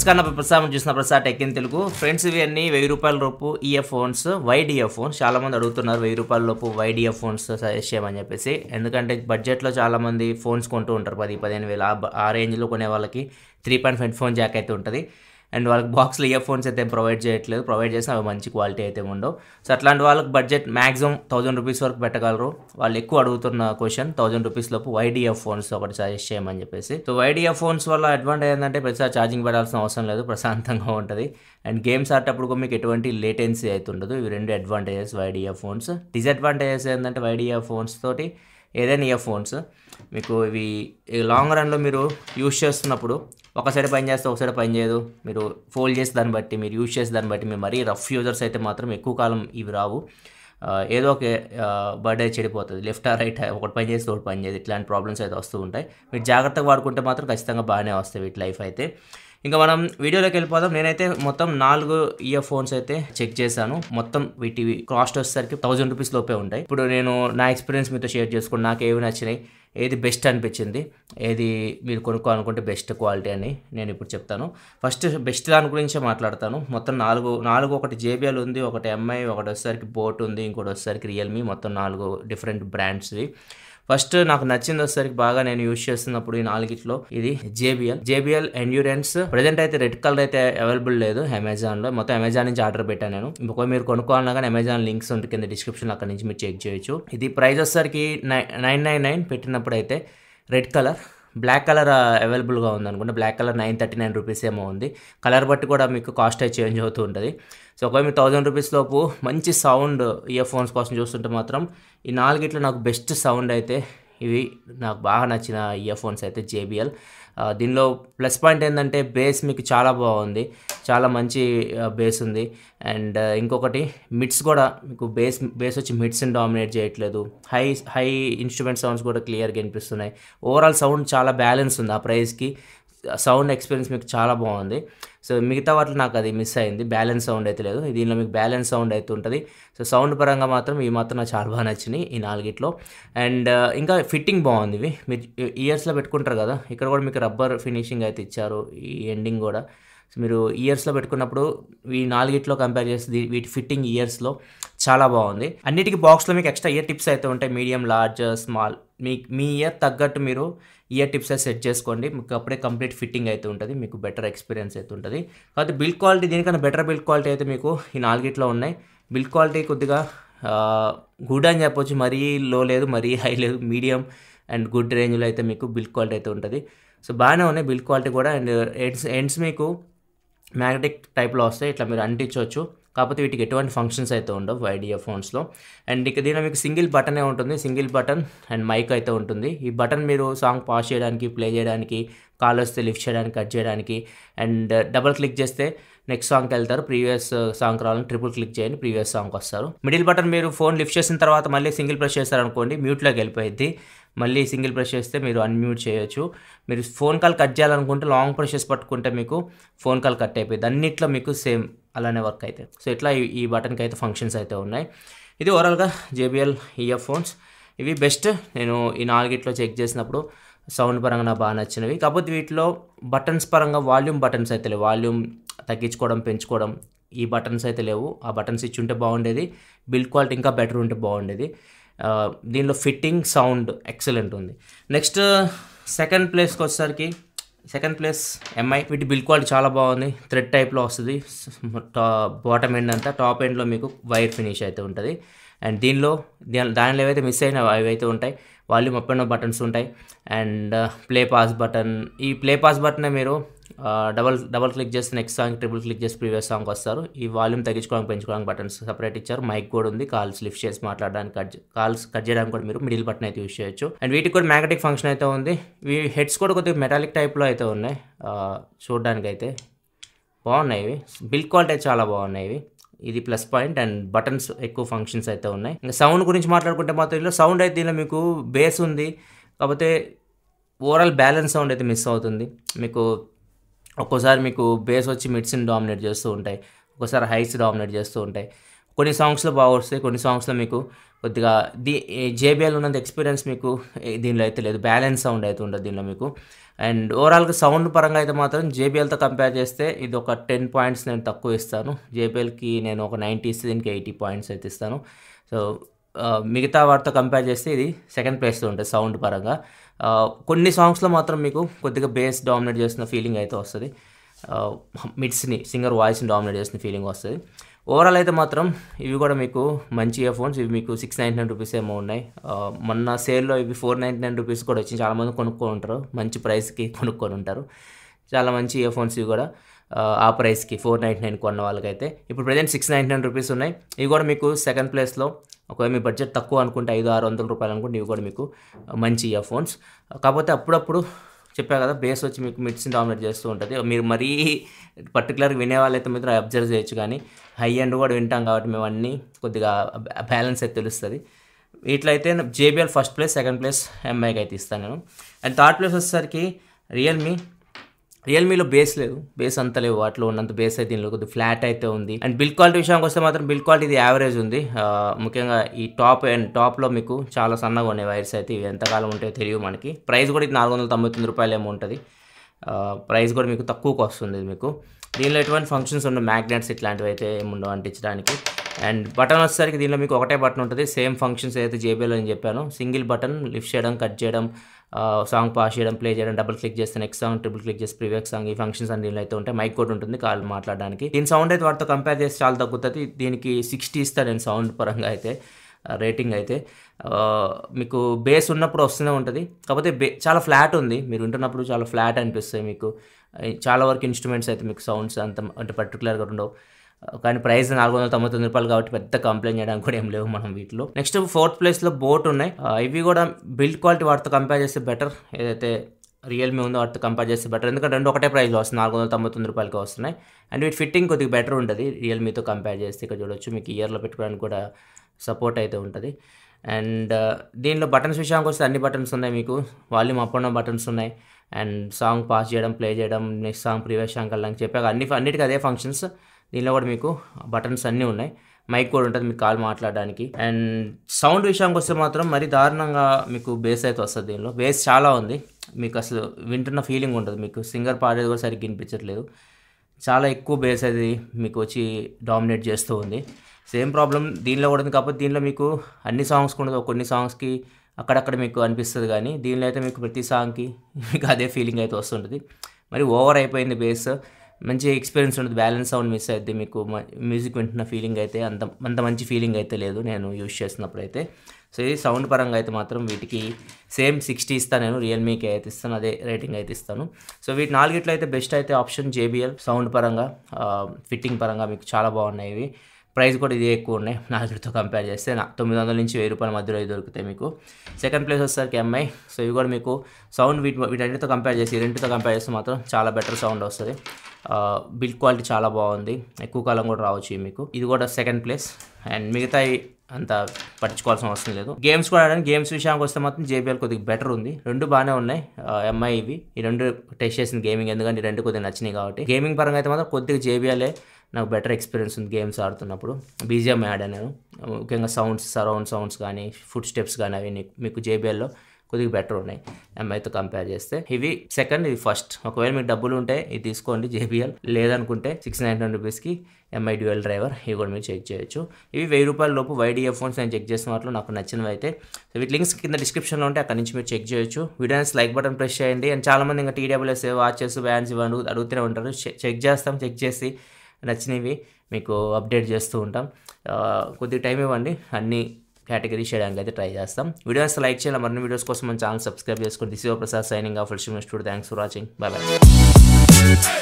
నమస్కారం ప్రసాదం చూసిన ప్రసాద్ టెక్ తెలుగు ఫ్రెండ్స్ ఇవన్నీ వెయ్యి రూపాయల లోపు earphones wired earphones చాలామంది అడుగుతున్నారు వెయ్యి రూపాయల లోపు వైడ్ ఇయర్ ఫోన్స్ సజెస్ట్ చేయమని చెప్పేసి ఎందుకంటే బడ్జెట్లో చాలామంది ఫోన్స్ కొంటూ ఉంటారు పది పదిహేను వేలు ఆ రేంజ్లో కొనే వాళ్ళకి three point five phone jack అయితే ఉంటుంది అండ్ వాళ్ళకి బాక్స్లో ఇయర్ ఫోన్స్ అయితే ప్రొవైడ్ చేయట్లేదు ప్రొవైడ్ చేసిన అవి మంచి క్వాలిటీ అయితే ఉండవు సో అట్లాంటి వాళ్ళకి బడ్జెట్ మ్యాక్సిమం థౌజండ్ రూపీస్ వరకు పెట్టగలరు వాళ్ళు ఎక్కువ అడుగుతున్న క్వశ్చన్ థౌజండ్ రూపీస్ లోపు వైడిఎఫ్ ఫోన్స్ ఒకటి సజెస్ట్ చేయమని చెప్పేసి సో వైడిఎఫ్ ఫోన్స్ వల్ల అడ్వాంటేజ్ ఏంటంటే ప్రతిసారి ఛార్జింగ్ పెట్టాల్సిన అవసరం లేదు ప్రశాంతంగా ఉంటుంది అండ్ గేమ్స్ ఆడేటప్పుడు కూడా మీకు ఎటువంటి లేటెన్సీ అయితే ఉండదు ఇవి రెండు అడ్వాంటేజెస్ వైడిఎఫ్ ఫోన్స్ డిసడ్వాంటేజెస్ ఏంటంటే వైడిఎఫ్ ఫోన్స్ తోటి ఏదైనా ఇయర్ ఫోన్స్ మీకు ఇవి లాంగ్ రన్లో మీరు యూజ్ చేస్తున్నప్పుడు ఒకసారి పని చేస్తే ఒకసారి పని చేయదు మీరు ఫోల్డ్ చేసే దాన్ని బట్టి మీరు యూజ్ చేసే దాన్ని బట్టి మీరు మరీ రఫ్ యూజర్స్ అయితే మాత్రం ఎక్కువ కాలం ఇవి రావు ఏదో ఒక బర్త్డే చెడిపోతుంది లెఫ్ట్ ఆ రైట్ ఒకటి పని చేస్తే ఒకటి పని చేయదు ఇట్లాంటి ప్రాబ్లమ్స్ అయితే వస్తూ ఉంటాయి మీరు జాగ్రత్తగా వాడుకుంటే మాత్రం ఖచ్చితంగా బాగానే వస్తాయి వీటి లైఫ్ అయితే ఇంకా మనం వీడియోలోకి వెళ్ళిపోదాం నేనైతే మొత్తం నాలుగు ఇయర్ ఫోన్స్ అయితే చెక్ చేశాను మొత్తం వీటివి కాస్ట్ వచ్చేసరికి థౌజండ్ రూపీస్ లోపే ఉంటాయి ఇప్పుడు నేను నా ఎక్స్పీరియన్స్ మీతో షేర్ చేసుకుని నాకు ఏవి నచ్చినాయి ఏది బెస్ట్ అనిపించింది ఏది మీరు కొనుక్కోవాలనుకుంటే బెస్ట్ క్వాలిటీ అని నేను ఇప్పుడు చెప్తాను ఫస్ట్ బెస్ట్ దాని గురించే మాట్లాడతాను మొత్తం నాలుగు నాలుగు ఒకటి జేబిఎల్ ఉంది ఒకటి ఎంఐ ఒకటి వచ్చేసరికి బోట్ ఉంది ఇంకోటి వచ్చేసరికి రియల్మీ మొత్తం నాలుగు డిఫరెంట్ బ్రాండ్స్వి ఫస్ట్ నాకు నచ్చింది వచ్చేసరికి బాగా నేను యూజ్ చేస్తున్నప్పుడు ఈ నాలుగిట్లో ఇది జేబిఎల్ జేబిఎల్ ఎండ్యూరెన్స్ ప్రెసెంట్ అయితే రెడ్ కలర్ అయితే అవైలబుల్ లేదు అమెజాన్ లో మొత్తం అమెజాన్ నుంచి ఆర్డర్ పెట్టాను నేను ఇంకొక మీరు కొనుక్కోవాలన్నా కానీ అమెజాన్ లింక్స్ ఉంటుంది కింద డిస్క్రిప్షన్ అక్కడ నుంచి మీరు చెక్ చేయొచ్చు ఇది ప్రైస్ వచ్చేసరికి నైన్ నైన్ నైన్ పెట్టినప్పుడు అయితే రెడ్ కలర్ బ్లాక్ కలర్ అవైలబుల్గా ఉంది అనుకుంటే black colour nine thirty nine rupees ఏమో ఉంది కలర్ బట్టి కూడా మీకు కాస్ట్ అయితే చేంజ్ అవుతూ ఉంటుంది సో ఒకవేళ మీరు థౌజండ్ రూపీస్ లోపు మంచి సౌండ్ ఇయర్ ఫోన్స్ కోసం చూస్తుంటే మాత్రం ఈ నాలుగిట్లో నాకు బెస్ట్ సౌండ్ అయితే ఇవి నాకు బాగా నచ్చిన ఇయర్ ఫోన్స్ అయితే జేబిఎల్ దీనిలో ప్లస్ పాయింట్ ఏంటంటే బేస్ మీకు చాలా బాగుంది చాలా మంచి బేస్ ఉంది అండ్ ఇంకొకటి మిడ్స్ కూడా మీకు బేస్ బేస్ వచ్చి మిడ్స్ని డామినేట్ చేయట్లేదు హై హై ఇన్స్ట్రుమెంట్ సౌండ్స్ కూడా క్లియర్గా వినిపిస్తున్నాయి ఓవరాల్ సౌండ్ చాలా బ్యాలెన్స్ ఉంది ఆ ప్రైస్కి సౌండ్ ఎక్స్పీరియన్స్ మీకు చాలా బాగుంది సో మిగతా వాటిలో నాకు అది మిస్ అయింది బ్యాలెన్స్ సౌండ్ అయితే లేదు దీనిలో మీకు బ్యాలెన్స్ సౌండ్ అయితే ఉంటుంది సో సౌండ్ పరంగా మాత్రం ఇవి మాత్రం నాకు చాలా బాగా నచ్చినాయి ఈ నాలుగిట్లో అండ్ uh, ఇంకా ఫిట్టింగ్ బాగుంది ఇవి మీరు ఇయర్స్లో పెట్టుకుంటారు కదా ఇక్కడ కూడా మీకు రబ్బర్ ఫినిషింగ్ అయితే ఇచ్చారు ఈ ఎండింగ్ కూడా మీరు ఇయర్స్లో పెట్టుకున్నప్పుడు ఈ నాలుగిట్లో కంపేర్ చేస్తే వీటి ఫిట్టింగ్ ఇయర్స్లో చాలా బాగుంది అన్నిటికి బాక్స్లో మీకు ఎక్స్ట్రా ఇయర్ టిప్స్ అయితే ఉంటాయి మీడియం లార్జ్ స్మాల్ మీ మీ ఇయర్ తగ్గట్టు మీరు ఇయర్ టిప్స్ సెట్ చేసుకోండి మీకు అప్పుడే కంప్లీట్ ఫిట్టింగ్ అయితే ఉంటుంది మీకు బెటర్ ఎక్స్పీరియన్స్ అయితే ఉంటుంది కాబట్టి బిల్డ్ క్వాలిటీ దీనికన్నా బెటర్ బిల్డ్ క్వాలిటీ అయితే మీకు ఈ నాలుగిట్లో ఉన్నాయి బిల్డ్ క్వాలిటీ కొద్దిగా గుడ్ అని చెప్పొచ్చు మరీ లో లేదు మరీ హై లేదు మీడియం అండ్ గుడ్ రేంజ్లో అయితే మీకు బిల్డ్ క్వాలిటీ అయితే ఉంటుంది సో బాగానే ఉన్నాయి బిల్డ్ క్వాలిటీ కూడా అండ్ ఎండ్స్ ఎండ్స్ మీకు మ్యాగ్నెటిక్ టైప్లో వస్తాయి ఇట్లా మీరు అంటించవచ్చు కాకపోతే వీటికి ఎటువంటి ఫంక్షన్స్ అయితే ఉండవు ఐడియా ఫోన్స్లో అండ్ ఇక దీని మీకు సింగిల్ బటనే ఉంటుంది సింగిల్ బటన్ అండ్ మైక్ అయితే ఉంటుంది ఈ బటన్ మీరు సాంగ్ పాస్ చేయడానికి ప్లే చేయడానికి కాల్ వస్తే లిఫ్ట్ చేయడానికి కట్ చేయడానికి అండ్ డబల్ క్లిక్ చేస్తే నెక్స్ట్ సాంగ్కి వెళ్తారు ప్రీవియస్ సాంగ్ రావాలని ట్రిపుల్ క్లిక్ చేయండి ప్రీవియస్ సాంగ్ వస్తారు మిడిల్ బటన్ మీరు ఫోన్ లిఫ్ట్ చేసిన తర్వాత మళ్ళీ సింగిల్ ప్రెస్ చేస్తారనుకోండి మ్యూట్లోకి వెళ్ళిపోయింది మళ్ళీ సింగిల్ ప్రెస్ చేస్తే మీరు అన్మ్యూట్ చేయొచ్చు మీరు ఫోన్ కాల్ కట్ చేయాలనుకుంటే లాంగ్ ప్రెషెస్ పట్టుకుంటే మీకు ఫోన్ కాల్ కట్ అయిపోయింది అన్నిట్లో మీకు సేమ్ అలానే వర్క్ అయితే సో ఇట్లా ఈ బటన్కి అయితే ఫంక్షన్స్ అయితే ఉన్నాయి ఇది ఓవరాల్గా జేబిఎల్ ఇయర్ ఫోన్స్ ఇవి బెస్ట్ నేను ఈ నాలుగిట్లో చెక్ చేసినప్పుడు సౌండ్ పరంగా నాకు బాగా నచ్చినవి కాకపోతే వీటిలో బటన్స్ పరంగా వాల్యూమ్ బటన్స్ అయితే లేవు వాల్యూమ్ తగ్గించుకోవడం పెంచుకోవడం ఈ బటన్స్ అయితే లేవు ఆ బటన్స్ ఇచ్చి ఉంటే బాగుండేది బిల్డ్ క్వాలిటీ ఇంకా బెటర్ ఉంటే బాగుండేది దీనిలో ఫిట్టింగ్ సౌండ్ ఎక్సలెంట్ ఉంది నెక్స్ట్ సెకండ్ ప్లేస్కి వచ్చేసరికి సెకండ్ ప్లేస్ ఎంఐ వీటి బిల్ క్వాలిటీ చాలా బాగుంది థ్రెడ్ టైప్లో వస్తుంది బాటమ్ ఎండ్ అంతా టాప్ ఎండ్లో మీకు వైర్ ఫినిష్ అయితే ఉంటుంది అండ్ దీనిలో దానిలో ఏవైతే మిస్ అయినా అవి అయితే ఉంటాయి వాల్యూమ్ అప్ అండ్ బటన్స్ ఉంటాయి అండ్ ప్లే పాస్ బటన్ ఈ ప్లే పాస్ బటన్ మీరు డబల్ డబల్ క్లిక్ చేసి నెక్స్ట్ సాంగ్ ట్రిపుల్ క్లిక్ చేసి ప్రీవియస్ సాంగ్ వస్తారు ఈ వాల్యూమ్ తగ్గించుకోవడానికి పెంచుకోవడానికి బటన్స్ సపరేట్ ఇచ్చారు మైక్ కూడా ఉంది కాల్స్ లిఫ్ట్ చేసి మాట్లాడడానికి కట్ కాల్స్ కట్ చేయడానికి కూడా మీరు మిడిల్ బటన్ అయితే యూస్ చేయొచ్చు అండ్ వీటికి కూడా మ్యాగ్నెటిక్ ఫంక్షన్ అయితే ఉంది ఈ హెడ్స్ కూడా కొద్దిగా మెటాలిక్ టైప్లో అయితే ఉన్నాయి చూడడానికి అయితే బాగున్నాయి ఇవి బిల్ క్వాలిటీ చాలా బాగున్నాయి ఇవి ఇది ప్లస్ పాయింట్ అండ్ బటన్స్ ఎక్కువ ఫంక్షన్స్ అయితే ఉన్నాయి ఇంకా సౌండ్ గురించి మాట్లాడుకుంటే మాత్రం దీనిలో సౌండ్ అయితే దీనిలో మీకు బేస్ ఉంది కాకపోతే ఓవరాల్ బ్యాలెన్స్ సౌండ్ అయితే మిస్ అవుతుంది మీకు ఒక్కోసారి మీకు బేస్ వచ్చి మిడ్సిన్ డామినేట్ చేస్తూ ఉంటాయి ఒక్కోసారి హైట్స్ డామినేట్ చేస్తూ ఉంటాయి కొన్ని సాంగ్స్లో బాగా వస్తాయి కొన్ని సాంగ్స్లో మీకు కొద్దిగా ది జేబిఎల్ ఉన్నంత ఎక్స్పీరియన్స్ మీకు దీనిలో అయితే లేదు బ్యాలెన్స్ సౌండ్ అయితే ఉండదు దీనిలో మీకు అండ్ ఓవరాల్గా సౌండ్ పరంగా అయితే మాత్రం జేబిఎల్తో కంపేర్ చేస్తే ఇది ఒక టెన్ పాయింట్స్ నేను తక్కువ ఇస్తాను జేబిఎల్కి నేను ఒక నైంటీ ఇస్తే దీనికి ఎయిటీ పాయింట్స్ అయితే ఇస్తాను సో మిగతా వాటితో కంపేర్ చేస్తే ఇది సెకండ్ ప్లేస్లో ఉంటుంది సౌండ్ పరంగా కొన్ని సాంగ్స్లో మాత్రం మీకు కొద్దిగా బేస్ డామినేట్ చేస్తున్న ఫీలింగ్ అయితే వస్తుంది మిడ్స్ని సింగర్ వాయిస్ని డామినేట్ చేసిన ఫీలింగ్ వస్తుంది ఓవరాల్ అయితే మాత్రం ఇవి కూడా మీకు మంచి ఇయర్ ఫోన్స్ ఇవి మీకు సిక్స్ నైంటీ నైన్ రూపీస్ ఏమో ఉన్నాయి మొన్న సేల్లో ఇవి ఫోర్ నైంటీ నైన్ రూపీస్ కూడా వచ్చి చాలామంది కొనుక్కొని ఉంటారు మంచి ప్రైస్కి కొనుక్కొని ఉంటారు చాలా మంచి ఇయర్ ఫోన్స్ ఇవి కూడా ఆ ప్రైస్కి ఫోర్ నైంటీ నైన్ కొన్న వాళ్ళకైతే ఇప్పుడు present six ninety nine rupees ఉన్నాయి ఇవి కూడా మీకు సెకండ్ ప్లేస్లో ఒకవేళ మీ బడ్జెట్ తక్కువ అనుకుంటే ఐదు ఆరు వందల రూపాయలు అనుకుంటే ఇవి కూడా మీకు మంచి ఇయర్ ఫోన్స్ కాకపోతే అప్పుడప్పుడు చెప్పా కదా బేస్ వచ్చి మీకు మెడిసిన్ డామినేట్ చేస్తూ ఉంటుంది మీరు మరీ పర్టికులర్గా వినేవాళ్ళైతే మీద అబ్జర్వ్ చేయొచ్చు కానీ హై ఎండ్ కూడా వింటాం కాబట్టి మేము అన్నీ కొద్దిగా బ్యాలెన్స్ అయితే తెలుస్తుంది వీటిలైతే JBL first place second place ఎంఐకి అయితే ఇస్తాను నేను అండ్ థర్డ్ ప్లేస్ వచ్చేసరికి రియల్మీ రియల్మీలో బేస్ లేదు బేస్ అంత లేవు వాటిలో ఉన్నంత బేస్ అయితే దీనిలో కొద్దిగా ఫ్లాట్ అయితే ఉంది అండ్ బిల్ క్వాలిటీ విషయానికి వస్తే మాత్రం బిల్ క్వాలిటీ ఇది యావరేజ్ ఉంది ముఖ్యంగా ఈ టాప్ అండ్ టాప్లో మీకు చాలా సన్నగా ఉన్నాయి వైర్స్ అయితే ఇవి ఎంతకాలం ఉంటాయో తెలియదు మనకి ప్రైస్ కూడా ఇది నాలుగు వందల తొంభై తొమ్మిది రూపాయలు ఏమో ఉంటుంది ప్రైస్ కూడా మీకు తక్కువకు వస్తుంది మీకు దీనిలో ఎటువంటి ఫంక్షన్స్ ఉన్న మ్యాగ్నెట్స్ ఇట్లాంటివి అయితే ఏముండవు అంటించడానికి అండ్ బటన్ వచ్చేసరికి దీనిలో మీకు ఒకటే బటన్ ఉంటుంది సేమ్ ఫంక్షన్స్ ఏదైతే జేబీఎల్ అని చెప్పాను సింగిల్ బటన్ లిఫ్ట్ చేయడం కట్ చేయడం సాంగ్ పాస్ చేయడం ప్లే చేయడం డబుల్ క్లిక్ చేస్తే నెక్స్ట్ సాంగ్ ట్రిపుల్ క్లిక్ చేసి ప్రీవియస్ సాంగ్ ఈ ఫంక్షన్స్ అన్ని అయితే ఉంటాయి మైక్ కూడా ఉంటుంది కాల్ మాట్లాడడానికి దీని సౌండ్ అయితే వాటితో కంపేర్ చేస్తే చాలా తగ్గుతుంది దీనికి సిక్స్టీ ఇస్తాను నేను సౌండ్ పరంగా అయితే రేటింగ్ అయితే మీకు బేస్ ఉన్నప్పుడు వస్తూనే ఉంటుంది కాకపోతే బే చాలా ఫ్లాట్ ఉంది మీరు వింటున్నప్పుడు చాలా ఫ్లాట్ అనిపిస్తుంది మీకు చాలా వరకు ఇన్స్ట్రుమెంట్స్ అయితే మీకు సౌండ్స్ అంత అంటే పర్టికులర్గా ఉండవు కానీ ప్రైస్ నాలుగు వందల తొంభై తొమ్మిది రూపాయలు కాబట్టి పెద్ద కంప్లైంట్ చేయడానికి కూడా ఏం లేవు మనం వీటిలో నెక్స్ట్ ఫోర్త్ ప్లేస్లో బోట్ ఉన్నాయి ఇవి కూడా బిల్డ్ క్వాలిటీ వాటితో కంపేర్ చేస్తే బెటర్ ఏదైతే రియల్మీ ఉందో వాటితో కంపేర్ చేస్తే బెటర్ ఎందుకంటే రెండు ఒకటే ప్రైస్లో వస్తుంది నాలుగు వందల తొంభై తొమ్మిది రూపాయలకి వస్తున్నాయి అండ్ వీటి ఫిట్టింగ్ కొద్దిగా బెటర్ ఉంటుంది రియల్మీతో కంపేర్ చేస్తే ఇక్కడ చూడొచ్చు మీకు ఇయర్లో పెట్టుకోవడానికి కూడా సపోర్ట్ అయితే ఉంటుంది అండ్ దీనిలో బటన్స్ విషయానికి వస్తే అన్ని బటన్స్ ఉన్నాయి మీకు వాల్యూమ్ అప్ అండ్ బటన్స్ ఉన్నాయి అండ్ సాంగ్ పాస్ చేయడం ప్లే చేయడం నెక్స్ట్ సాంగ్ ప్రీవియస్ సాంగ్ కల్లా చెప్పాక అన్ని అన్నిటికీ అదే ఫంక్షన్స్ దీనిలో కూడా మీకు బటన్స్ అన్నీ ఉన్నాయి మైక్ కూడా ఉంటుంది మీకు కాల్ మాట్లాడడానికి అండ్ సౌండ్ విషయానికి వస్తే మాత్రం మరి దారుణంగా మీకు బేస్ అయితే వస్తుంది దీనిలో బేస్ చాలా ఉంది మీకు అసలు వింటున్న ఫీలింగ్ ఉంటుంది మీకు సింగర్ పాడేది కూడా సరిగ్గా వినిపించట్లేదు చాలా ఎక్కువ బేస్ అది మీకు వచ్చి డామినేట్ చేస్తూ ఉంది సేమ్ ప్రాబ్లం దీనిలో కూడా ఉంది కాకపోతే దీనిలో మీకు అన్ని సాంగ్స్ ఉండదు కొన్ని సాంగ్స్కి అక్కడక్కడ మీకు అనిపిస్తుంది కానీ దీనిలో అయితే మీకు ప్రతి సాంగ్కి మీకు అదే ఫీలింగ్ అయితే వస్తుంటుంది మరి ఓవర్ అయిపోయింది బేస్ మంచి ఎక్స్పీరియన్స్ ఉండదు బ్యాలెన్స్ సౌండ్ మిస్ అయితే మీకు మ్యూజిక్ వింటున్న ఫీలింగ్ అయితే అంత అంత మంచి ఫీలింగ్ అయితే లేదు నేను యూజ్ చేసినప్పుడు అయితే సో ఇది సౌండ్ పరంగా అయితే మాత్రం వీటికి సేమ్ సిక్స్టీ ఇస్తాను నేను రియల్మీకి అయితే ఇస్తాను అదే రేటింగ్ అయితే ఇస్తాను సో వీటి నాలుగిట్లో అయితే బెస్ట్ అయితే ఆప్షన్ జేబిఎల్ సౌండ్ పరంగా ఫిట్టింగ్ పరంగా మీకు చాలా బాగున్నాయి ఇవి ప్రైస్ కూడా ఇదే ఎక్కువ ఉన్నాయి నాలుగుతో కంపేర్ చేస్తే నా తొమ్మిది వందల నుంచి వెయ్యి రూపాయల మధ్యలో దొరుకుతాయి మీకు సెకండ్ ప్లేస్ వస్తారు ఎంఐ సో ఇవి కూడా మీకు సౌండ్ వీటి వీటన్నిటితో కంపేర్ చేసి రెండుతో కంపేర్ చేస్తే మాత్రం చాలా బెటర్ సౌండ్ వస్తుంది బిల్డ్ క్వాలిటీ చాలా బాగుంది ఎక్కువ కాలం కూడా రావచ్చు మీకు ఇది కూడా సెకండ్ ప్లేస్ అండ్ మిగతా అంత పట్టించుకోవాల్సిన అవసరం లేదు గేమ్స్ కూడా ఆడాను గేమ్స్ విషయానికి వస్తే మాత్రం జేబీఎల్ కొద్దిగా బెటర్ ఉంది రెండు బాగానే ఉన్నాయి ఎంఐ ఇవి ఈ రెండు టెస్ట్ చేసింది గేమింగ్ ఎందుకంటే రెండు కొద్దిగా నచ్చినాయి కాబట్టి గేమింగ్ పరంగా అయితే మాత్రం కొద్దిగా జేబీఎల్ఏ నాకు బెటర్ ఎక్స్పీరియన్స్ ఉంది గేమ్స్ ఆడుతున్నప్పుడు బీజిఎం యాడ్ అన్నారు ముఖ్యంగా సౌండ్స్ సరౌండ్ సౌండ్స్ కానీ ఫుట్ స్టెప్స్ కానీ అవి మీకు జేబీఎల్లో కొద్దిగా బెటర్ ఉన్నాయి ఎంఐతో కంపేర్ చేస్తే ఇవి సెకండ్ ఇది ఫస్ట్ ఒకవేళ మీకు డబ్బులు ఉంటే ఇది తీసుకోండి జేబీఎల్ లేదనుకుంటే సిక్స్ నైన్ హండ్రెడ్ రూపీస్కి ఎంఐ డ్యూఎల్ డ్రైవర్ ఇవి కూడా మీరు చెక్ చేయొచ్చు ఇవి వెయ్యి రూపాయల లోపు వైడ్ ఫోన్స్ నేను చెక్ చేసిన వాటిలో నాకు నచ్చినవి అయితే వీటి లింక్స్ కింద డిస్క్రిప్షన్లో ఉంటే అక్కడ నుంచి మీరు చెక్ చేయొచ్చు వీడియోస్ లైక్ బటన్ ప్రెస్ చేయండి అండ్ చాలామంది ఇంకా టీడబ్ల్యూఎస్ వాచెస్ వ్యాన్స్ ఇవన్నీ అడుగుతూనే ఉంటారు చెక్ చేస్తాం చెక్ చేసి నచ్చినవి మీకు అప్డేట్ చేస్తూ ఉంటాం కొద్దిగా టైం ఇవ్వండి అన్నీ కేటగిరీ చేయడానికి అయితే ట్రై చేస్తాం వీడియోస్ లైక్ చేయాలి మరిన్ని వీడియోస్ కోసం మన ఛానల్ సబ్స్క్రైబ్ చేసుకోండి Shivaprasad Prasad signing off full student thanks for watching bye bye